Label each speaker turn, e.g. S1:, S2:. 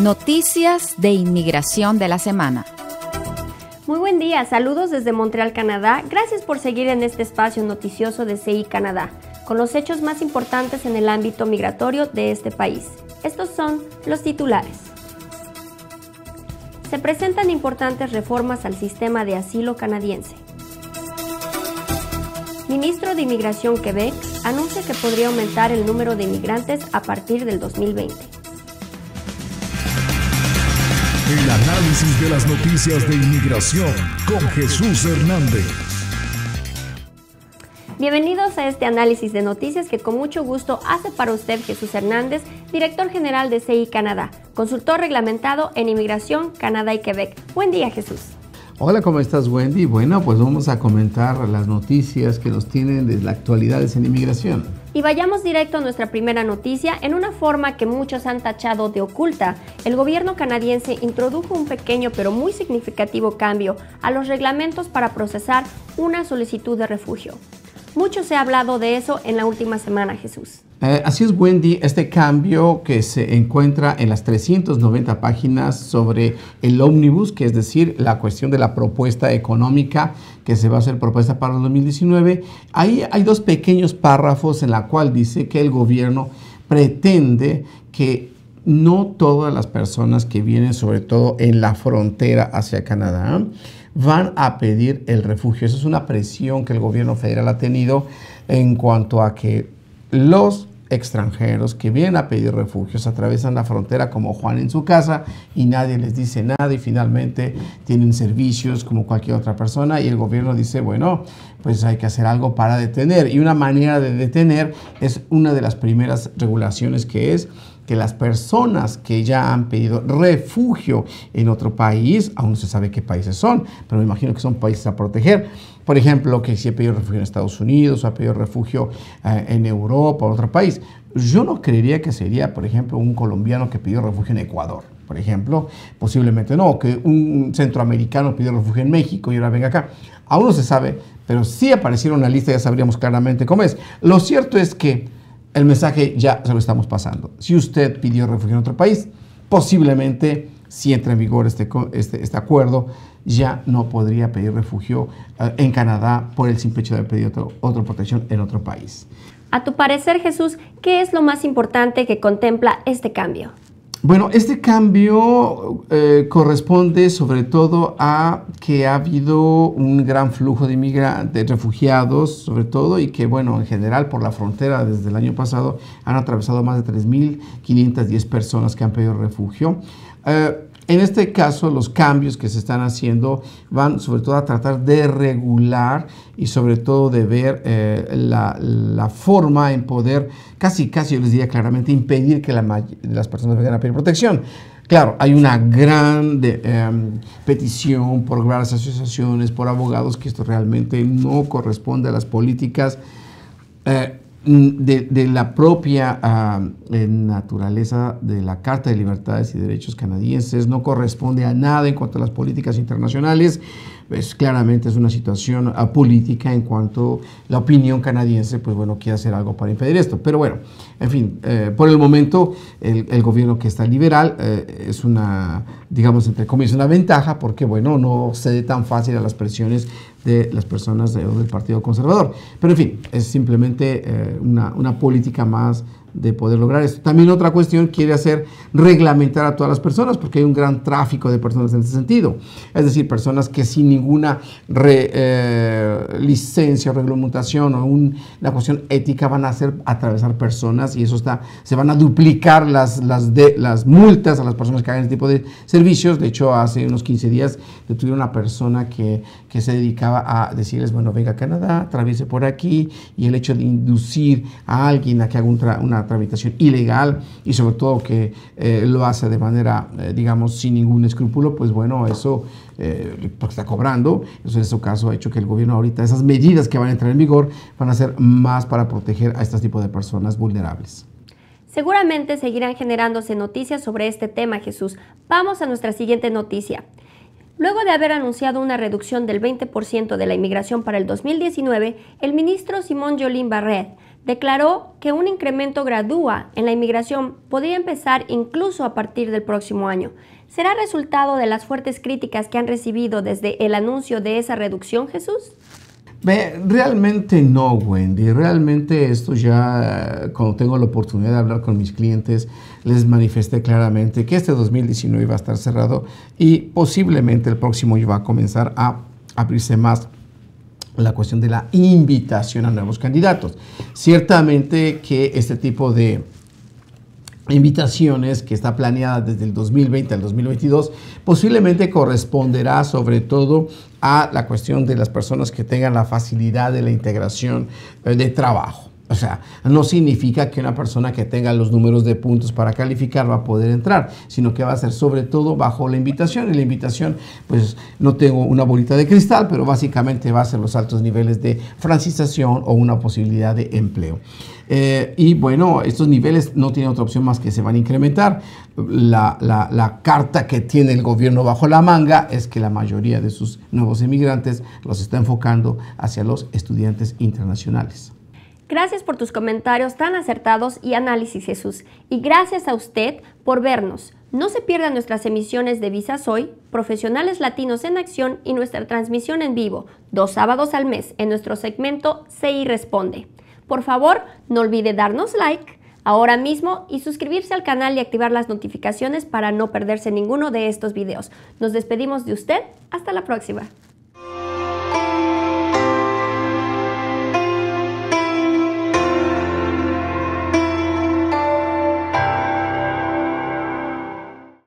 S1: Noticias de Inmigración de la Semana. Muy buen día, saludos desde Montreal, Canadá. Gracias por seguir en este espacio noticioso de CI Canadá, con los hechos más importantes en el ámbito migratorio de este país. Estos son los titulares. Se presentan importantes reformas al sistema de asilo canadiense. Ministro de Inmigración Quebec anuncia que podría aumentar el número de inmigrantes a partir del 2020.
S2: El análisis de las noticias de inmigración con Jesús Hernández.
S1: Bienvenidos a este análisis de noticias que con mucho gusto hace para usted Jesús Hernández, director general de CI Canadá, consultor reglamentado en inmigración Canadá y Quebec. Buen día Jesús.
S2: Hola, ¿cómo estás Wendy? Bueno, pues vamos a comentar las noticias que nos tienen de la actualidad en inmigración.
S1: Y vayamos directo a nuestra primera noticia en una forma que muchos han tachado de oculta. El gobierno canadiense introdujo un pequeño pero muy significativo cambio a los reglamentos para procesar una solicitud de refugio. Mucho se ha hablado de eso en la última semana, Jesús.
S2: Eh, así es, Wendy, este cambio que se encuentra en las 390 páginas sobre el ómnibus, que es decir, la cuestión de la propuesta económica que se va a hacer propuesta para el 2019, ahí hay dos pequeños párrafos en la cual dice que el gobierno pretende que no todas las personas que vienen, sobre todo en la frontera hacia Canadá, van a pedir el refugio. Esa es una presión que el gobierno federal ha tenido en cuanto a que los extranjeros que vienen a pedir refugios atravesan la frontera como Juan en su casa y nadie les dice nada y finalmente tienen servicios como cualquier otra persona y el gobierno dice, bueno, pues hay que hacer algo para detener. Y una manera de detener es una de las primeras regulaciones que es que las personas que ya han pedido refugio en otro país, aún no se sabe qué países son, pero me imagino que son países a proteger, por ejemplo, que si ha pedido refugio en Estados Unidos, o ha pedido refugio eh, en Europa o otro país, yo no creería que sería, por ejemplo, un colombiano que pidió refugio en Ecuador por ejemplo, posiblemente no, que un centroamericano pidió refugio en México y ahora venga acá. Aún no se sabe, pero si apareciera una lista, ya sabríamos claramente cómo es. Lo cierto es que el mensaje ya se lo estamos pasando. Si usted pidió refugio en otro país, posiblemente si entra en vigor este, este, este acuerdo, ya no podría pedir refugio eh, en Canadá por el simple hecho de pedir otro, otra protección en otro país.
S1: A tu parecer, Jesús, ¿qué es lo más importante que contempla este cambio?
S2: Bueno, este cambio eh, corresponde sobre todo a que ha habido un gran flujo de refugiados sobre todo, y que bueno, en general por la frontera desde el año pasado han atravesado más de 3.510 personas que han pedido refugio. Eh, en este caso, los cambios que se están haciendo van sobre todo a tratar de regular y sobre todo de ver eh, la, forma en poder, casi, casi yo les diría claramente, impedir que las personas vengan a pedir protección. Claro, hay una gran em, petición por varias asociaciones, por abogados, que esto realmente no corresponde a las políticas eh, Mm, de, la propia ah, eh, naturaleza de la Carta de Libertades y Derechos Canadienses, no corresponde a nada en cuanto a las políticas internacionales, pues claramente es una situación política en cuanto la opinión canadiense, pues bueno, quiere hacer algo para impedir esto. Pero bueno, en fin, eh, por el momento el, gobierno que está liberal eh, es una, digamos, entre comillas, una ventaja porque, bueno, no cede tan fácil a las presiones de las personas del Partido Conservador. Pero en fin, es simplemente eh, una, una política más de poder lograr esto. También otra cuestión quiere hacer reglamentar a todas las personas, porque hay un gran tráfico de personas en ese sentido. Es decir, personas que sin ninguna eh, licencia, reglamentación o una cuestión ética van a hacer atravesar personas y eso está, se van a duplicar las, las, multas a las personas que hagan este tipo de servicios. De hecho, hace unos 15 días detuvieron una persona que, se dedicaba a decirles, bueno, venga a Canadá, atraviese por aquí y el hecho de inducir a alguien a que haga una tramitación ilegal y sobre todo que eh, lo hace de manera, eh, digamos, sin ningún escrúpulo, pues bueno, eso eh, está cobrando, Entonces, en su este caso ha hecho que el gobierno ahorita, esas medidas que van a entrar en vigor, van a ser más para proteger a este tipo de personas vulnerables.
S1: Seguramente seguirán generándose noticias sobre este tema, Jesús. Vamos a nuestra siguiente noticia. Luego de haber anunciado una reducción del 20% de la inmigración para el 2019, el ministro Simón Jolín Barret declaró que un incremento gradúa en la inmigración podría empezar incluso a partir del próximo año. ¿Será resultado de las fuertes críticas que han recibido desde el anuncio de esa reducción, Jesús?
S2: Realmente no, Wendy. Realmente esto ya, cuando tengo la oportunidad de hablar con mis clientes, les manifesté claramente que este 2019 va a estar cerrado y posiblemente el próximo va a comenzar a abrirse más la cuestión de la invitación a nuevos candidatos. Ciertamente que este tipo de invitaciones que está planeada desde el 2020 al 2022 posiblemente corresponderá sobre todo a la cuestión de las personas que tengan la facilidad de la integración eh, de trabajo. O sea, no significa que una persona que tenga los números de puntos para calificar va a poder entrar, sino que va a ser sobre todo bajo la invitación. Y la invitación, pues no tengo una bolita de cristal, pero básicamente va a ser los altos niveles de francización o una posibilidad de empleo. Eh, y bueno, estos niveles no tienen otra opción más que se van a incrementar. La, carta que tiene el gobierno bajo la manga es que la mayoría de sus nuevos emigrantes los está enfocando hacia los estudiantes internacionales.
S1: Gracias por tus comentarios tan acertados y análisis, Jesús. Y gracias a usted por vernos. No se pierdan nuestras emisiones de Visas Hoy, Profesionales Latinos en Acción y nuestra transmisión en vivo, dos sábados al mes, en nuestro segmento CI Responde. Por favor, no olvide darnos like ahora mismo y suscribirse al canal y activar las notificaciones para no perderse ninguno de estos videos. Nos despedimos de usted. Hasta la próxima.